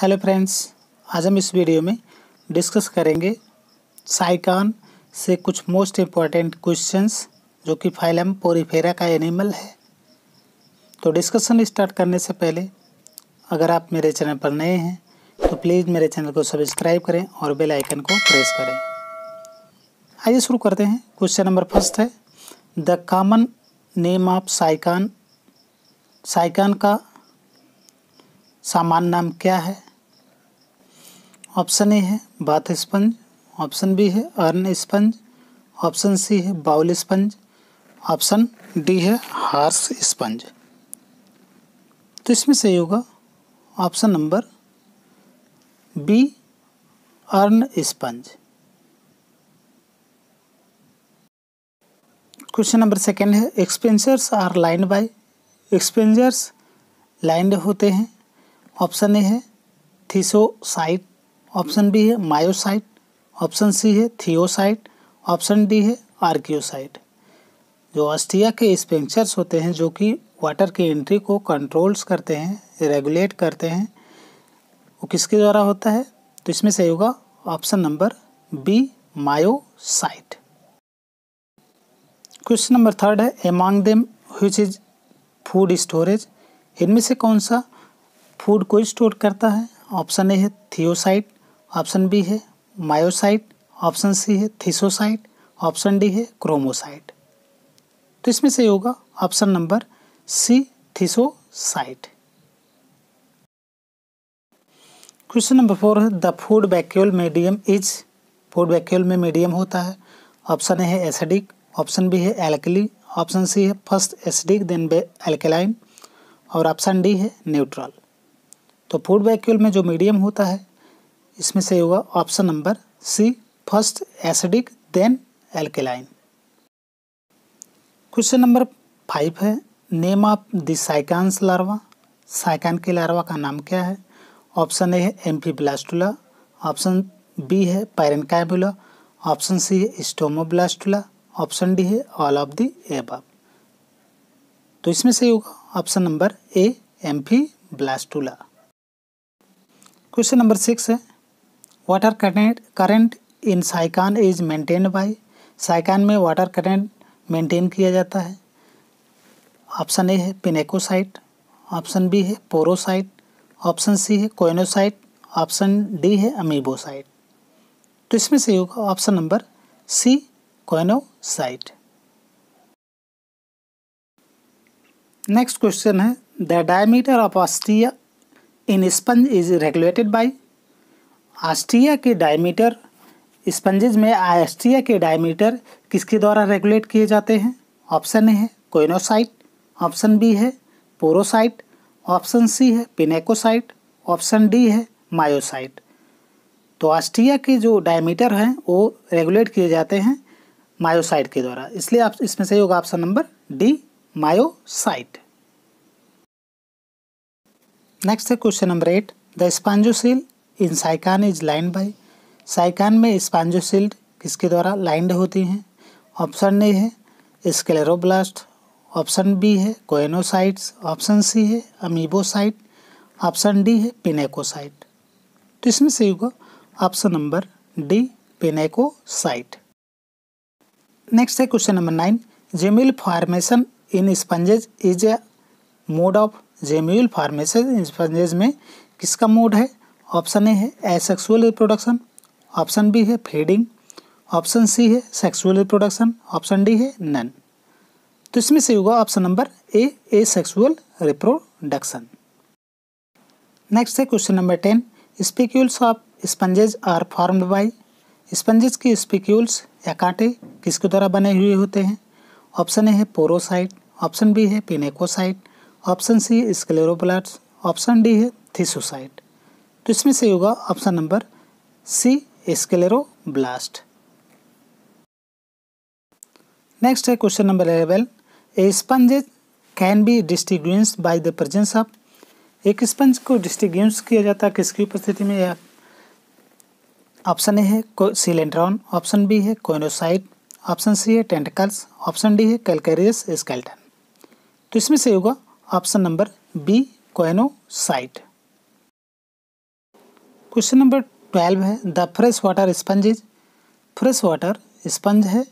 hello friends आज हम इस वीडियो में डिस्कस करेंगे साइकान से कुछ मोस्ट इम्पॉर्टेंट क्वेश्चंस जो कि फाइलम पोरीफेरा का एनिमल है तो डिस्कशन स्टार्ट करने से पहले अगर आप मेरे चैनल पर नए हैं तो प्लीज़ मेरे चैनल को सब्सक्राइब करें और बेल आइकन को प्रेस करें आइए शुरू करते हैं क्वेश्चन नंबर फर्स्ट है the common name of Sycon Sycon का सामान्य नाम क्या है ऑप्शन ए है बाथ स्पंज ऑप्शन बी है अर्न स्पंज ऑप्शन सी है बाउल स्पंज ऑप्शन डी है हार्स स्पंज तो इसमें सही होगा option number B urn sponge question number second है एक्सपेंजर्स आर लाइन बाय एक्सपेंजर्स लाइंड होते हैं ऑप्शन ए है थीसोसाइट ऑप्शन बी है मायोसाइट ऑप्शन सी है थियोसाइट ऑप्शन डी है आर्क्योसाइट जो अस्थिया के स्पेंचर्स होते हैं जो कि वाटर की एंट्री को कंट्रोल्स करते हैं रेगुलेट करते हैं वो किसके द्वारा होता है तो इसमें सही होगा option number B myocyte question number third है among them which is food storage इनमें से कौन सा फूड को स्टोर करता है ऑप्शन ए है थियोसाइट ऑप्शन बी है मायोसाइट ऑप्शन सी है थीसोसाइट ऑप्शन डी है क्रोमोसाइट तो इसमें से होगा option number C thesocyte question number four है the food vacuole medium is food vacuole में मीडियम होता है ऑप्शन ए है एसिडिक ऑप्शन बी है एल्कली ऑप्शन सी है फर्स्ट एसिडिक देन एल्केलाइन और ऑप्शन डी है न्यूट्रल तो फूड वैक्यूल में जो मीडियम होता है इसमें से होगा option number C first acidic then alkaline question number five है name of the Sycon's larva Sycon के लार्वा का नाम क्या है ऑप्शन ए है पी ऑप्शन बी है पैरनकाइबुला ऑप्शन सी है स्टोमोब्लास्टुला ऑप्शन डी है ऑल ऑफ दी एब तो इसमें से होगा option number A blastula question number six है water current current in Sycon is maintain by Sycon में वाटर करेंट मेंटेन किया जाता है ऑप्शन ए है पिनेकोसाइट ऑप्शन बी है पोरोसाइट ऑप्शन सी है कोइनोसाइट ऑप्शन डी है अमीबोसाइट तो इसमें से होगा option number C choanocyte next question है the diameter of ostia in sponge is regulated by ostia के डायमीटर स्पंजेज में आस्टिया के डायमीटर किसके द्वारा रेगुलेट किए जाते हैं ऑप्शन ए है कोइनोसाइट ऑप्शन बी है पोरोसाइट ऑप्शन सी है पिनेकोसाइट ऑप्शन डी है मायोसाइट तो आस्टिया के जो डायमीटर हैं वो रेगुलेट किए जाते हैं मायोसाइट के द्वारा इसलिए आप इसमें सही होगा option number D myocyte next है question number eight the spongocoel in Sycon is lined by Sycon में स्पांजोसिल किसके द्वारा लाइंड होती हैं ऑप्शन ए है स्केलेरोब्लास्ट ऑप्शन बी है कोएनोसाइट्स ऑप्शन सी है अमीबोसाइट ऑप्शन डी है पिनेकोसाइट तो इसमें से होगा option number D pinacocyte next है question number nine gemmule formation in sponges is a mode of gemmule formation में किसका मोड है ऑप्शन ए है एसेक्सुअल रिप्रोडक्शन ऑप्शन बी है फीडिंग ऑप्शन सी है सेक्सुअल रिप्रोडक्शन ऑप्शन डी है none तो इसमें से होगा option number A A sexual reproduction next है question number ten spicules of sponges are formed by sponges के स्पिक्यूल्स या कांटे किसके द्वारा बने हुए होते हैं ऑप्शन ए है पोरोसाइट ऑप्शन बी है पिनेकोसाइट ऑप्शन सी है स्क्लेरोप्लाट्स ऑप्शन डी है थीसोसाइट तो इसमें से होगा option number C blast next है question number eleven a sponge can be distinguish by the presence of एक स्पंज को डिस्टिग्यूंस किया जाता है किसकी उपस्थिति में ऑप्शन ए है सिलेंड्रॉन ऑप्शन बी है कोनोसाइट ऑप्शन सी है टेंटिकल्स ऑप्शन डी है कैलकेरियस स्केल्टन तो इसमें से होगा option number B choanocyte question number twelve है the fresh water sponge is fresh water sponge है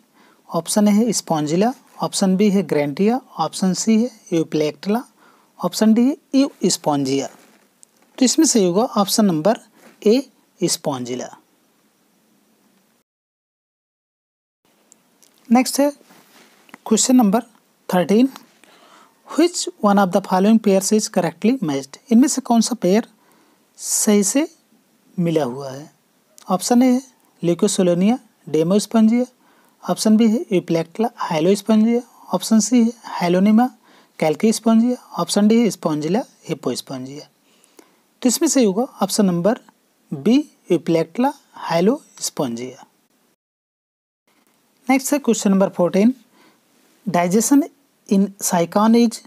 ऑप्शन ए है स्पॉन्जिला ऑप्शन बी है ग्रेंटिया ऑप्शन सी है यूप्लेक्टला ऑप्शन डी है यू स्पॉन्जिया तो इसमें सही होगा option number A Spongilla next है question number thirteen which one of the following pairs is correctly matched इनमें से कौन सा पेयर सही से मिला हुआ है ऑप्शन ए है Leucosolenia Demospongiae option B है Euplectella Hyalospongiae option C है Hyalonema Calcispongiae option D है स्पॉन्जिला हिपो स्पंजिया तो इसमें सही होगा option number B Euplectella Hyalospongiae next है question number fourteen digestion in Sycon is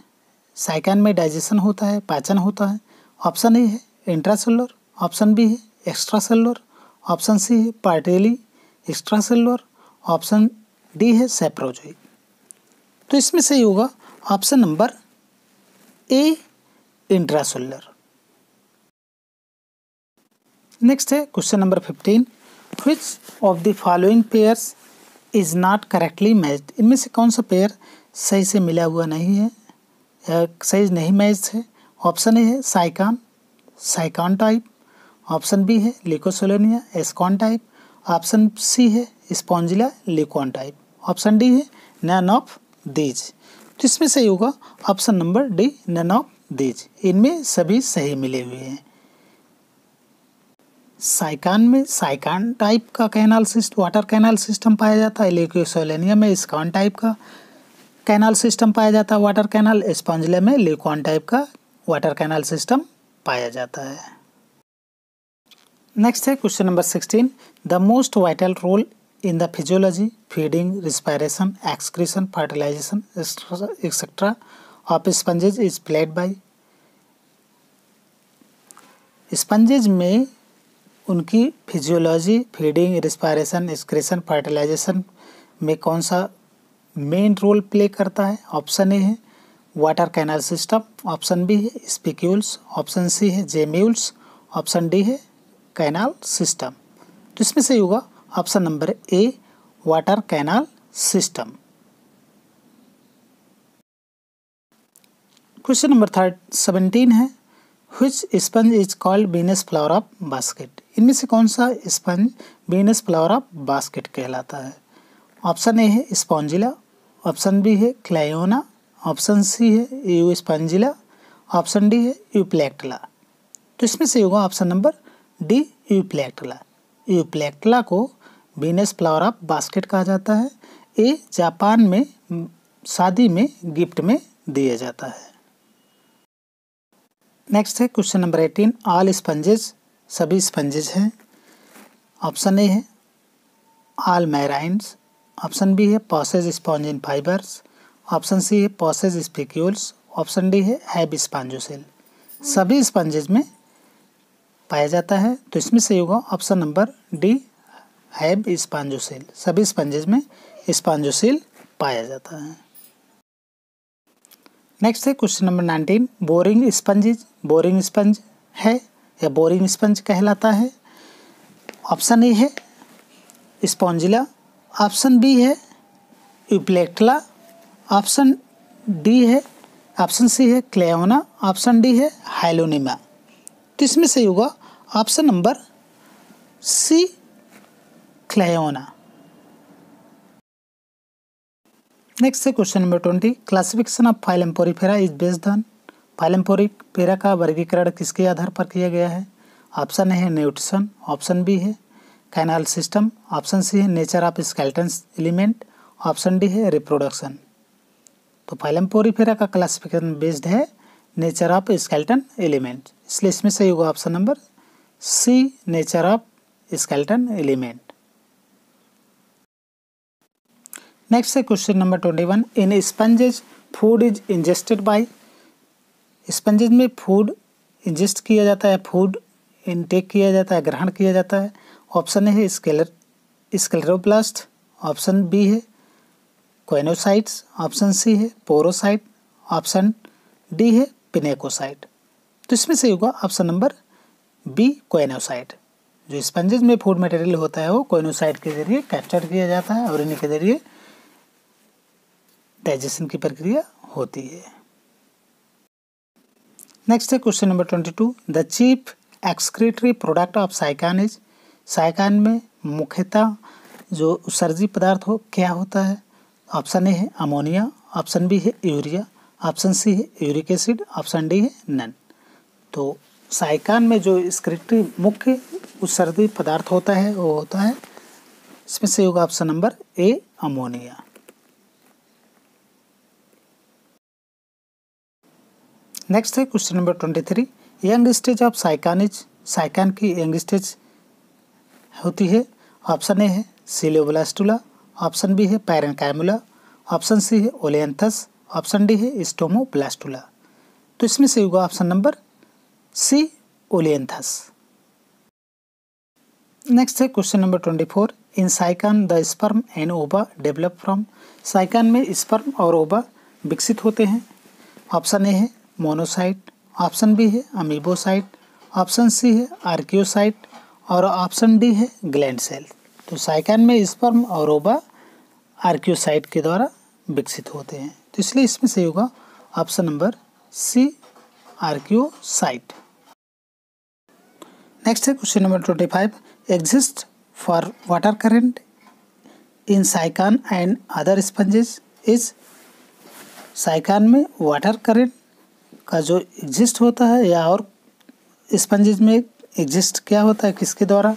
Sycon में digestion होता है पाचन होता है ऑप्शन ए है इंट्रासेलुलर ऑप्शन बी है एक्स्ट्रा सेलुलर ऑप्शन सी है partially extracellular option D है सेप्रोजोइक तो इसमें सही होगा option number A intracellular next है question number fifteen which of the following pairs is not correctly matched इनमें से कौन सा पेयर सही से मिला हुआ नहीं है सही नहीं मैच है ऑप्शन ए है Sycon Sycon type option B है Leucosolenia ascon type option C है Spongilla leucon type option D है नन ऑफ दीज तो इसमें सही होगा option number D none of these इनमें सभी सही मिले हुए हैं साइकान में साइकान टाइप का canal system water canal system पाया जाता है लेकिन सोलेनिया में स्कॉन टाइप का कैनाल सिस्टम पाया जाता है वाटर कैनाल स्पंजले में लिकॉन टाइप का वाटर कैनाल सिस्टम पाया जाता है नेक्स्ट है question number sixteen the most vital role in the physiology feeding respiration excretion fertilisation etcetera of sponges is played by sponges में उनकी physiology feeding respiration excretion fertilisation में कौन सा मेन रोल प्ले करता है ऑप्शन ए है water canal system option B है spicules option C है जेम्यूल्स ऑप्शन डी है कैनाल सिस्टम तो इसमें से होगा option number A water canal system question number third seventeen है which sponge is called Venus flower of basket इनमें से कौन सा sponge Venus flower of basket कहलाता है ऑप्शन ए है स्पॉन्जिला ऑप्शन बी है क्लायोना ऑप्शन सी है यू स्पंजिला ऑप्शन डी है यूप्लेक्टला तो इसमें से होगा option number D Euplectella Euplectella को बीनस फ्लावर ऑफ बास्केट कहा जाता है ये जापान में शादी में गिफ्ट में दिया जाता है नेक्स्ट है question number eighteen all sponges सभी स्पंजेज हैं ऑप्शन ए है ऑल मैराइन्स ऑप्शन बी है possess spongin fibres option C है पॉसेज स्पिक्यूल्स ऑप्शन डी है हैब स्पॉन्जोसेल सभी स्पंजेज में पाया जाता है तो इसमें सही होगा ऑप्शन नंबर डी हैब स्पॉन्जोसेल सभी स्पंजेज में स्पॉन्जोसेल पाया जाता है नेक्स्ट है question number nineteen boring sponges boring sponge है या बोरिंग स्पंज कहलाता है ऑप्शन ए है स्पॉन्जिला ऑप्शन बी है यूप्लेक्टला ऑप्शन डी है ऑप्शन सी है क्लेना ऑप्शन डी है हाइलोनिमा तो इसमें से होगा option number C Cliona next है question number twenty classification of phylum is based on phylum का वर्गीकरण किसके आधार पर किया गया है ऑप्शन ए है न्यूट्रिशन ऑप्शन बी है कैनाल सिस्टम ऑप्शन सी है nature of skeleton element option D है रिप्रोडक्शन तो फाइलम पोरीफेरा का क्लासिफिकेशन बेस्ड है नेचर ऑफ स्केल्टन एलिमेंट इसलिए इसमें सही होगा option number C nature of skeleton element next है question number twenty one in sponges food is ingested by sponges में फूड इंजेस्ट किया जाता है फूड इनटेक किया जाता है ग्रहण किया जाता है ऑप्शन ए है स्केलर स्केलरोप्लास्ट ऑप्शन बी है क्वेनोसाइट्स ऑप्शन सी है पोरोसाइट ऑप्शन डी है पिनेकोसाइट तो इसमें से होगा ऑप्शन नंबर बी क्वेनोसाइट जो स्पंजेज में फूड मटेरियल होता है वो क्वेनोसाइट के जरिए कैप्चर किया जाता है और इन्हीं के जरिए डाइजेशन की प्रक्रिया होती है नेक्स्ट है question number twenty two the chief excretory product of Sycon is Sycon में मुख्यतः जो उत्सर्जी पदार्थ हो क्या होता है ऑप्शन ए है अमोनिया ऑप्शन बी है यूरिया ऑप्शन सी है यूरिक एसिड ऑप्शन डी है नन तो साइकान में जो स्क्रिटी मुख्य उत्सर्जी पदार्थ होता है वो होता है इसमें से होगा option number A ammonia next है question number twenty three young stage of Sycon is Sycon की यंग स्टेज होती है ऑप्शन ए है सिलोब्लास्टुला ऑप्शन बी है पैरनकाइमुला ऑप्शन सी है ओलेंथस ऑप्शन डी है स्टोमोब्लास्टुला तो इसमें से होगा option number C olynthus next है question number twenty four in Sycon the sperm and ova develop from Sycon में स्पर्म और ओबा विकसित होते हैं ऑप्शन ए है मोनोसाइट ऑप्शन बी है अमीबोसाइट ऑप्शन सी है आर्क्योसाइट और ऑप्शन डी है ग्लैंड सेल तो साइकन में स्पर्म और ओबा आर्क्योसाइट के द्वारा विकसित होते हैं तो इसलिए इसमें सही होगा option number C archaeocyte next है question number twenty five exist for water current in Sycon and other sponges is Sycon में वाटर करेंट का जो एग्जिस्ट होता है या और स्पंजेज में एग्जिस्ट क्या होता है किसके द्वारा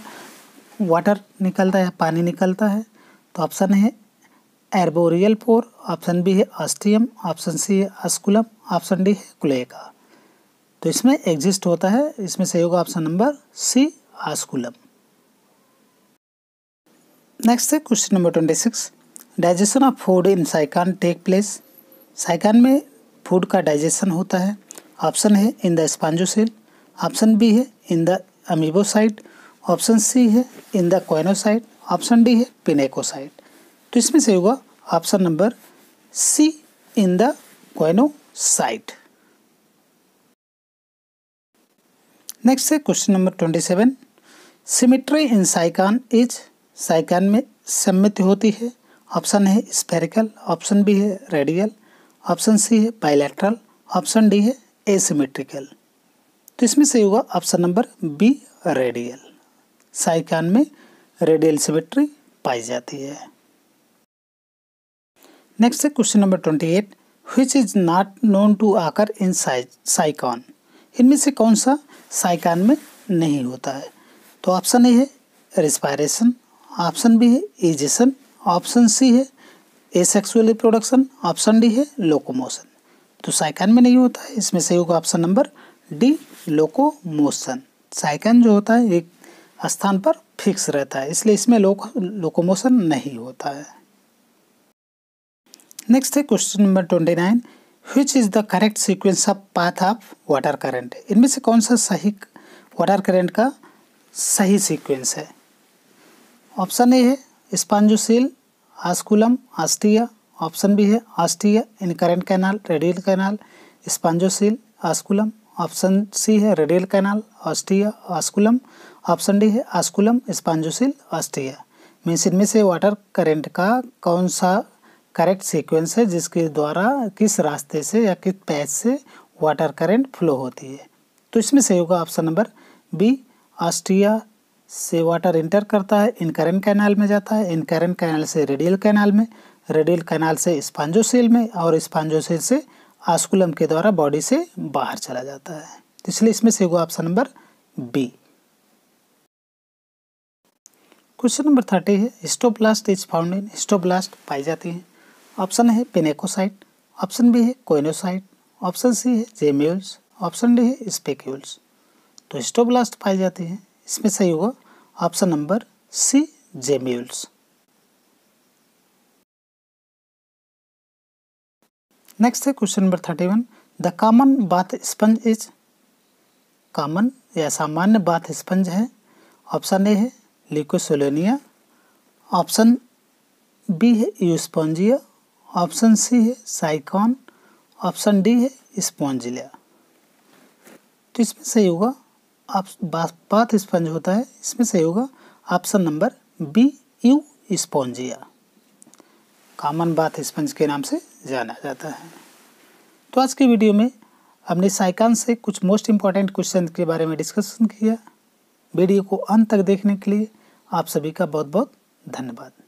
वाटर निकलता है पानी निकलता है तो ऑप्शन है एर्बोरियल पोर ऑप्शन बी है ऑस्टियम ऑप्शन सी है अस्कुलम ऑप्शन डी है कुलेका तो इसमें एग्जिस्ट होता है इसमें सही होगा option number C osculum next है question number twenty six digestion of food in Sycon take place Sycon में फूड का डाइजेशन होता है ऑप्शन है in the spongocoel option B है in the amoebocyte option C है in the choanocyte option D है pinacocyte तो इसमें से होगा option number C in the choanocyte next है question number twenty seven symmetry in Sycon is Sycon में सम्मित होती है ऑप्शन है स्पेरिकल ऑप्शन बी है रेडियल ऑप्शन सी है बाइलेट्रल ऑप्शन डी है एसिमेट्रिकल तो इसमें सही होगा option number B radial Sycon में रेडियल सिमेट्री पाई जाती है नेक्स्ट है question number twenty eight which is not known to occur in साइकॉन इनमें से कौन सा साइकान में नहीं होता है तो ऑप्शन ए है रिस्पायरेशन ऑप्शन बी है इजेशन ऑप्शन सी है एसेक्सुअल रिप्रोडक्शन ऑप्शन डी है लोकोमोशन तो साइकान में नहीं होता है इसमें सही होगा option number D locomotion Sycon जो होता है एक स्थान पर फिक्स रहता है इसलिए इसमें लोको लोकोमोशन नहीं होता है नेक्स्ट है question number twenty nine which is the correct sequence of path of water current इनमें से कौन सा सही वाटर करंट का सही सीक्वेंस है ऑप्शन ए है स्पांजोसील आस्कुलम आस्टिया ऑप्शन बी है ostia incurrent canal radial canal spongocoel osculum option C है radial canal ostia osculum option D है ऑस्कुलम स्पांजोसिल ऑस्टिया मीन्स इनमें से वाटर करेंट का कौन सा करेक्ट सीक्वेंस है जिसके द्वारा किस रास्ते से या किस पैच से वाटर करंट फ्लो होती है तो इसमें से होगा ऑप्शन नंबर बी ऑस्ट्रिया से वाटर इंटर करता है इन करेंट कैनाल में जाता है इन करेंट कैनाल से रेडियल कैनाल में रेडियल कैनाल से स्पांजोसिल में और स्पांजोसेल से आस्कुलम के द्वारा बॉडी से बाहर चला जाता है तो इसलिए इसमें से होगा option number B question number thirty है स्टोप्लास्ट इज फाउंड इन स्टोप्लास्ट पाई जाती है ऑप्शन है पेनेकोसाइट ऑप्शन बी है कोइनोसाइट ऑप्शन सी है जेम्यूल्स ऑप्शन डी है स्पेक्यूल्स तो स्टोप्लास्ट पाई जाती है इसमें सही होगा option number C gemmules next है question number thirty one the common bath sponge is common या सामान्य बाथ स्पंज है ऑप्शन ए है लिकोसोलोनिया ऑप्शन बी है स्पॉन्जिया ऑप्शन सी है साइकॉन ऑप्शन डी है स्पॉन्जिलिया तो इसमें सही होगा आप बाथ स्पंज होता है इसमें सही होगा option number B Euspongia common bath sponge के नाम से जाना जाता है तो आज के वीडियो में हमने साइकान से कुछ मोस्ट इम्पॉर्टेंट क्वेश्चन के बारे में डिस्कशन किया वीडियो को अंत तक देखने के लिए आप सभी का बहुत बहुत धन्यवाद